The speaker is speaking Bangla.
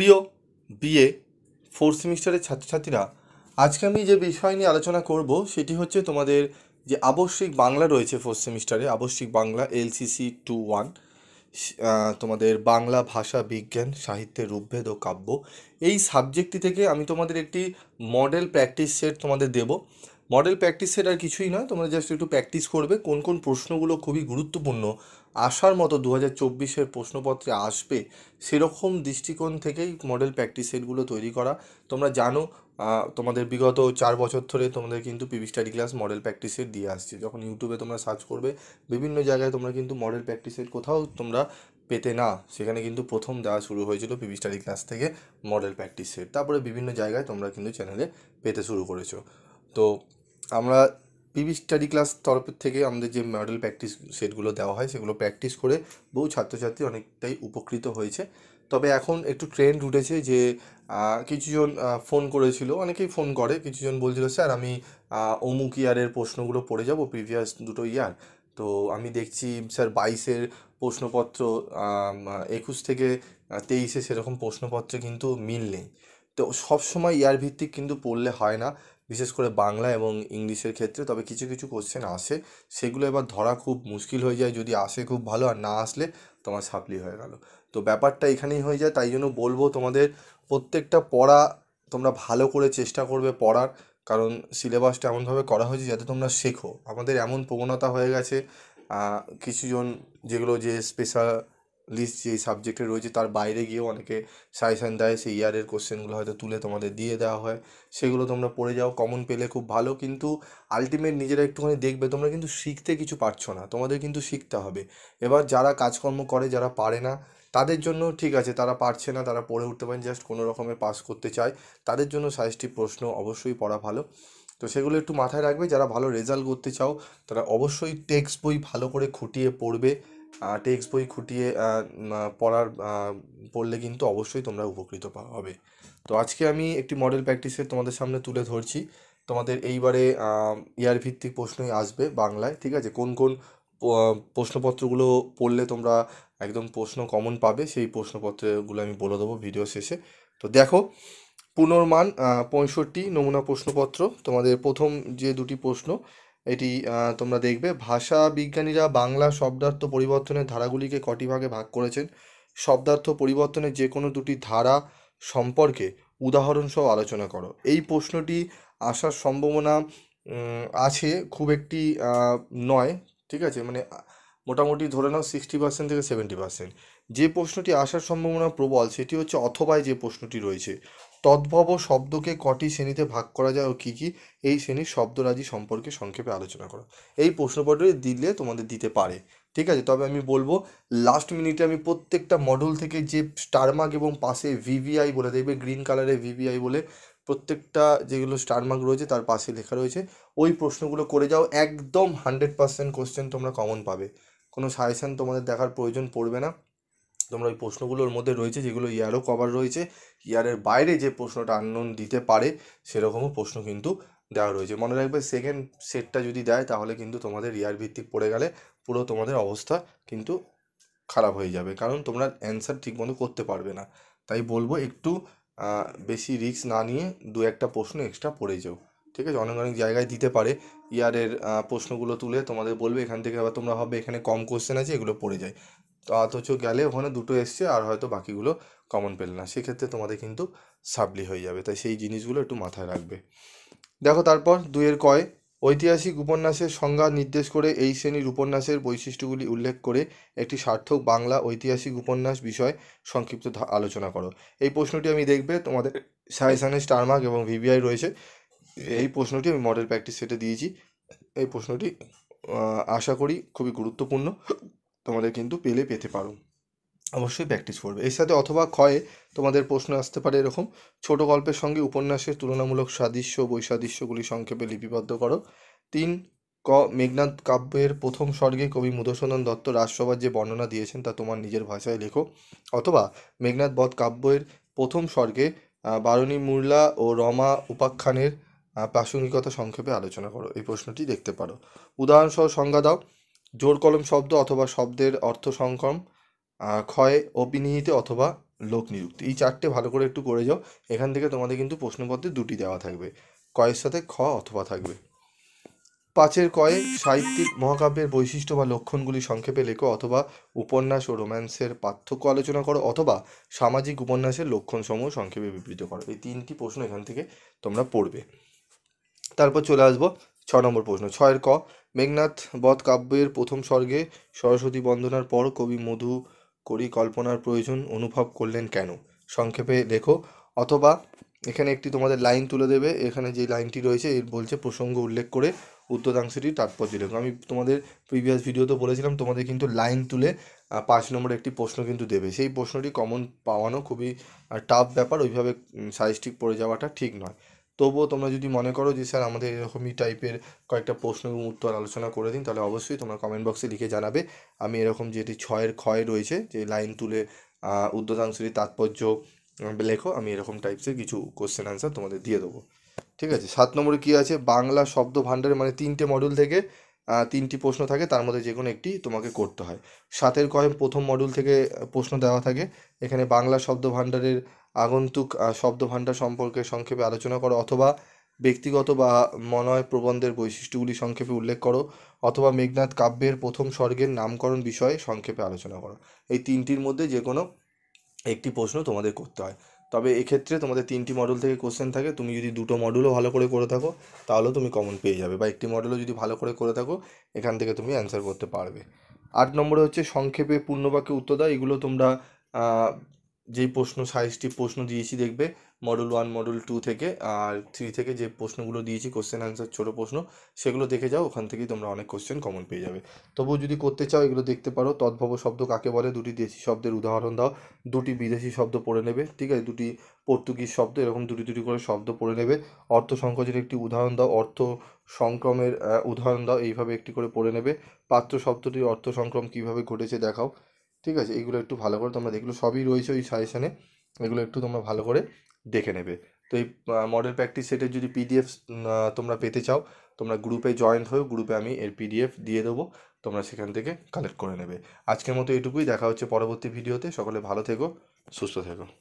প্রিয় বিএ ফোর্থ সেমিস্টারের ছাত্রছাত্রীরা আজকে আমি যে বিষয় নিয়ে আলোচনা করব সেটি হচ্ছে তোমাদের যে আবশ্যিক বাংলা রয়েছে ফোর্থ সেমিস্টারে আবশ্যিক বাংলা এলসিসি টু ওয়ান তোমাদের বাংলা ভাষা বিজ্ঞান সাহিত্যের রূপভেদ ও কাব্য এই সাবজেক্টটি থেকে আমি তোমাদের একটি মডেল প্র্যাকটিস সেট তোমাদের দেব মডেল প্র্যাকটিস সেট আর কিছুই নয় তোমরা জাস্ট একটু প্র্যাকটিস করবে কোন কোন প্রশ্নগুলো খুবই গুরুত্বপূর্ণ আসার মতো দু হাজার চব্বিশের প্রশ্নপত্রে আসবে সেরকম দৃষ্টিকোণ থেকেই মডেল প্র্যাকটিস সেটগুলো তৈরি করা তোমরা জানো তোমাদের বিগত চার বছর ধরে তোমাদের কিন্তু PV study class model practice set দিয়ে আসছে যখন ইউটিউবে তোমরা সার্চ করবে বিভিন্ন জায়গায় তোমরা কিন্তু মডেল প্র্যাকটিস সেট কোথাও তোমরা পেতে না সেখানে কিন্তু প্রথম দেওয়া শুরু হয়েছিল পিভি স্টাডি ক্লাস থেকে মডেল প্র্যাকটিস সেট তারপরে বিভিন্ন জায়গায় তোমরা কিন্তু চ্যানেলে পেতে শুরু করেছো তো আমরা পিবি স্টাডি ক্লাস তরফের থেকে আমাদের যে মডেল প্র্যাকটিস সেটগুলো দেওয়া হয় সেগুলো প্র্যাকটিস করে বহু ছাত্রছাত্রী অনেকটাই উপকৃত হয়েছে তবে এখন একটু ট্রেন্ড উঠেছে যে কিছুজন ফোন করেছিল অনেকেই ফোন করে কিছুজন বলছিল স্যার আমি অমুক ইয়ারের প্রশ্নগুলো পড়ে যাব প্রিভিয়াস দুটো ইয়ার তো আমি দেখছি স্যার বাইশের প্রশ্নপত্র একুশ থেকে তেইশে সেরকম প্রশ্নপত্রে কিন্তু মিল নেই তো সবসময় ইয়ার ভিত্তিক কিন্তু পড়লে হয় না বিশেষ করে বাংলা এবং ইংলিশের ক্ষেত্রে তবে কিছু কিছু কোশ্চেন আসে সেগুলো এবার ধরা খুব মুশকিল হয়ে যায় যদি আসে খুব ভালো আর না আসলে তোমার সাপ্লি হয়ে গেল তো ব্যাপারটা এখানেই হয়ে যায় তাই জন্য বলবো তোমাদের প্রত্যেকটা পড়া তোমরা ভালো করে চেষ্টা করবে পড়ার কারণ সিলেবাসটা এমনভাবে করা হয়েছে যাতে তোমরা শেখো আমাদের এমন প্রবণতা হয়ে গেছে কিছুজন যেগুলো যে স্পেশাল লিস্ট যেই সাবজেক্টে রয়েছে তার বাইরে গিয়েও অনেকে সাজেশান দেয় সেই ইয়ারের কোশ্চেনগুলো হয়তো তুলে তোমাদের দিয়ে দেওয়া হয় সেগুলো তোমরা পড়ে যাও কমন পেলে খুব ভালো কিন্তু আলটিমেট নিজেরা একটুখানি দেখবে তোমরা কিন্তু শিখতে কিছু পারছো না তোমাদের কিন্তু শিখতে হবে এবার যারা কাজকর্ম করে যারা পারে না তাদের জন্য ঠিক আছে তারা পারছে না তারা পড়ে উঠতে পারেন জাস্ট কোনো রকমের পাস করতে চায় তাদের জন্য সাইজটি প্রশ্ন অবশ্যই পড়া ভালো তো সেগুলো একটু মাথায় রাখবে যারা ভালো রেজাল্ট করতে চাও তারা অবশ্যই টেক্সট বই ভালো করে খুঁটিয়ে পড়বে টেক্সট বই খুঁটিয়ে পড়ার পড়লে কিন্তু অবশ্যই তোমরা উপকৃত হবে তো আজকে আমি একটি মডেল প্র্যাকটিসের তোমাদের সামনে তুলে ধরছি তোমাদের এইবারে ইয়ার ভিত্তিক প্রশ্নই আসবে বাংলায় ঠিক আছে কোন কোন প্রশ্নপত্রগুলো পড়লে তোমরা একদম প্রশ্ন কমন পাবে সেই প্রশ্নপত্রগুলো আমি বলে দেবো ভিডিও শেষে তো দেখো পুনর্মান পঁয়ষট্টি নমুনা প্রশ্নপত্র তোমাদের প্রথম যে দুটি প্রশ্ন এটি তোমরা দেখবে ভাষা বিজ্ঞানীরা বাংলা শব্দার্থ পরিবর্তনের ধারাগুলিকে কটি ভাগে ভাগ করেছেন শব্দার্থ পরিবর্তনের যে কোনো দুটি ধারা সম্পর্কে উদাহরণসহ আলোচনা করো এই প্রশ্নটি আসার সম্ভাবনা আছে খুব একটি নয় ঠিক আছে মানে মোটামুটি ধরে নাও সিক্সটি পার্সেন্ট থেকে সেভেন্টি পার্সেন্ট যে প্রশ্নটি আসার সম্ভাবনা প্রবল সেটি হচ্ছে অথবায় যে প্রশ্নটি রয়েছে তদ্ভব শব্দকে কটি শ্রেণীতে ভাগ করা যায় ও কী কী এই শ্রেণীর শব্দরাজি সম্পর্কে সংক্ষেপে আলোচনা করো এই প্রশ্নপত্রটি দিলে তোমাদের দিতে পারে ঠিক আছে তবে আমি বলবো লাস্ট মিনিটে আমি প্রত্যেকটা মডেল থেকে যে স্টারমার্ক এবং পাশে ভিভিআই বলে দেখবে গ্রিন কালারে ভিভিআই বলে প্রত্যেকটা যেগুলো স্টারমার্ক রয়েছে তার পাশে লেখা রয়েছে ওই প্রশ্নগুলো করে যাও একদম হান্ড্রেড পার্সেন্ট কোশ্চেন তোমরা কমন পাবে কোনো সাজেশান তোমাদের দেখার প্রয়োজন পড়বে না তোমরা ওই প্রশ্নগুলোর মধ্যে রয়েছে যেগুলো ইয়ারও কভার রয়েছে ইয়ারের বাইরে যে প্রশ্নটা আননোন দিতে পারে সেরকমও প্রশ্ন কিন্তু দেওয়া রয়েছে মনে রাখবে সেকেন্ড সেটটা যদি দেয় তাহলে কিন্তু তোমাদের ইয়ার ভিত্তিক পড়ে গেলে পুরো তোমাদের অবস্থা কিন্তু খারাপ হয়ে যাবে কারণ তোমরা অ্যান্সার ঠিকমতো করতে পারবে না তাই বলবো একটু বেশি রিস্ক না নিয়ে দু একটা প্রশ্ন এক্সট্রা পড়ে যাও ঠিক আছে অনেক অনেক জায়গায় দিতে পারে ইয়ারের প্রশ্নগুলো তুলে তোমাদের বলবে এখান থেকে আবার তোমরা হবে এখানে কম কোশ্চেন আছে এগুলো পড়ে যায় তো অথচ গেলে ওখানে দুটো এসছে আর হয়তো বাকিগুলো কমন পেল না সেক্ষেত্রে তোমাদের কিন্তু সাবলি হয়ে যাবে তাই সেই জিনিসগুলো একটু মাথায় রাখবে দেখো তারপর দুয়ের কয় ঐতিহাসিক উপন্যাসের সংজ্ঞা নির্দেশ করে এই শ্রেণীর উপন্যাসের বৈশিষ্ট্যগুলি উল্লেখ করে একটি সার্থক বাংলা ঐতিহাসিক উপন্যাস বিষয় সংক্ষিপ্ত আলোচনা করো এই প্রশ্নটি আমি দেখবে তোমাদের সাইসানে স্টারমার্ক এবং ভিভিআই রয়েছে এই প্রশ্নটি আমি মডেল প্র্যাকটিস সেটে দিয়েছি এই প্রশ্নটি আশা করি খুবই গুরুত্বপূর্ণ তোমাদের কিন্তু পেলে পেতে পারো অবশ্যই প্র্যাকটিস করবে এর সাথে অথবা ক্ষয়ে তোমাদের প্রশ্ন আসতে পারে এরকম ছোট গল্পের সঙ্গে উপন্যাসের তুলনামূলক সাদৃশ্য বৈসাদৃশ্যগুলি সংক্ষেপে লিপিবদ্ধ করো তিন ক মেঘনাথ কাব্যের প্রথম স্বর্গে কবি মধুসূদন দত্ত রাজসভার যে বর্ণনা দিয়েছেন তা তোমার নিজের ভাষায় লেখো অথবা মেঘনাথ বধ কাব্যের প্রথম স্বর্গে বারুণী মুরলা ও রমা উপাখ্যানের প্রাসঙ্গিকতা সংক্ষেপে আলোচনা করো এই প্রশ্নটি দেখতে পারো উদাহরণসহ সংজ্ঞা দাও জোর কলম শব্দ অথবা শব্দের অর্থ সংক্রম ক্ষয় অপিনিহিতে অথবা লোক নিযুক্তি এই চারটে ভালো করে একটু করে যাও এখান থেকে তোমাদের কিন্তু প্রশ্নপত্রে দুটি দেওয়া থাকবে কয়ের সাথে খ অথবা থাকবে পাঁচের কয়ে সাহিত্যিক মহাকাব্যের বৈশিষ্ট্য বা লক্ষণগুলি সংক্ষেপে লেখো অথবা উপন্যাস ও রোম্যান্সের পার্থক্য আলোচনা করো অথবা সামাজিক উপন্যাসের লক্ষণসমূহ সংক্ষেপে বিবৃত করো এই তিনটি প্রশ্ন এখান থেকে তোমরা পড়বে তারপর চলে আসবো ছ নম্বর প্রশ্ন ছয়ের ক মেঘনাথ বধ কাব্যের প্রথম স্বর্গে সরস্বতী বন্দনার পর কবি মধু করি কল্পনার প্রয়োজন অনুভব করলেন কেন সংক্ষেপে লেখো অথবা এখানে একটি তোমাদের লাইন তুলে দেবে এখানে যে লাইনটি রয়েছে এর বলছে প্রসঙ্গ উল্লেখ করে উত্তরাংশটির তাৎপর্য লেখো আমি তোমাদের প্রিভিয়াস ভিডিওতে বলেছিলাম তোমাদের কিন্তু লাইন তুলে পাঁচ নম্বরে একটি প্রশ্ন কিন্তু দেবে সেই প্রশ্নটি কমন পাওয়ানো খুবই টাফ ব্যাপার ওইভাবে সাইজটি পড়ে যাওয়াটা ঠিক নয় তবুও তোমরা যদি মনে করো যে স্যার আমাদের এরকমই টাইপের কয়েকটা প্রশ্ন এবং উত্তর আলোচনা করে দিন তাহলে অবশ্যই তোমরা কমেন্ট বক্সে লিখে জানাবে আমি এরকম যেটি ছয়ের ক্ষয় রয়েছে যে লাইন তুলে উদ্যোতাংশটি তাৎপর্য লেখো আমি এরকম টাইপসের কিছু কোশ্চেন আনসার তোমাদের দিয়ে দেবো ঠিক আছে সাত নম্বরে কী আছে বাংলা শব্দ ভাণ্ডারে মানে তিনটে মডুল থেকে তিনটি প্রশ্ন থাকে তার মধ্যে যে কোনো একটি তোমাকে করতে হয় সাতের কয়েম প্রথম মডুল থেকে প্রশ্ন দেওয়া থাকে এখানে বাংলা শব্দ ভাণ্ডারের আগন্তুক শব্দভাণ্ডার সম্পর্কে সংক্ষেপে আলোচনা করো অথবা ব্যক্তিগত বা মনয় প্রবন্ধের বৈশিষ্ট্যগুলি সংক্ষেপে উল্লেখ করো অথবা মেঘনাথ কাব্যের প্রথম স্বর্গের নামকরণ বিষয়ে সংক্ষেপে আলোচনা করো এই তিনটির মধ্যে যে কোনো একটি প্রশ্ন তোমাদের করতে হয় তবে এক্ষেত্রে তোমাদের তিনটি মডেল থেকে কোশ্চেন থাকে তুমি যদি দুটো মডেলও ভালো করে করে থাকো তাহলেও তুমি কমন পেয়ে যাবে বা একটি মডেলও যদি ভালো করে করে থাকো এখান থেকে তুমি অ্যান্সার করতে পারবে আট নম্বরে হচ্ছে সংক্ষেপে পূর্ণবাক্যে উত্তর দাও এগুলো তোমরা যেই প্রশ্ন সাইজটি প্রশ্ন দিয়েছি দেখবে মডেল ওয়ান মডেল টু থেকে আর থ্রি থেকে যে প্রশ্নগুলো দিয়েছি কোশ্চেন অ্যান্সার ছোটো প্রশ্ন সেগুলো দেখে যাও ওখান থেকেই তোমরা অনেক কোশ্চেন কমন পেয়ে যাবে তবুও যদি করতে চাও এগুলো দেখতে পারো তদ্ভব শব্দ কাকে বলে দুটি দেশি শব্দের উদাহরণ দাও দুটি বিদেশি শব্দ পড়ে নেবে ঠিক আছে দুটি পর্তুগিজ শব্দ এরকম দুটি দুটি করে শব্দ পড়ে নেবে অর্থ সংকোচের একটি উদাহরণ দাও অর্থ সংক্রমের উদাহরণ দাও এইভাবে একটি করে পড়ে নেবে পাত্র শব্দটির অর্থ সংক্রম কীভাবে ঘটেছে দেখাও ঠিক আছে এগুলো একটু ভালো করে তোমরা এগুলো সবই রয়েছে ওই সাজেশানে এগুলো একটু তোমরা ভালো করে দেখে নেবে তো এই মডেল প্র্যাকটিস সেটের যদি পিডিএফ তোমরা পেতে চাও তোমরা গ্রুপে জয়েন হয়েও গ্রুপে আমি এর পিডিএফ দিয়ে দেবো তোমরা সেখান থেকে কালেক্ট করে নেবে আজকের মতো এটুকুই দেখা হচ্ছে পরবর্তী ভিডিওতে সকলে ভালো থেকো সুস্থ থেকো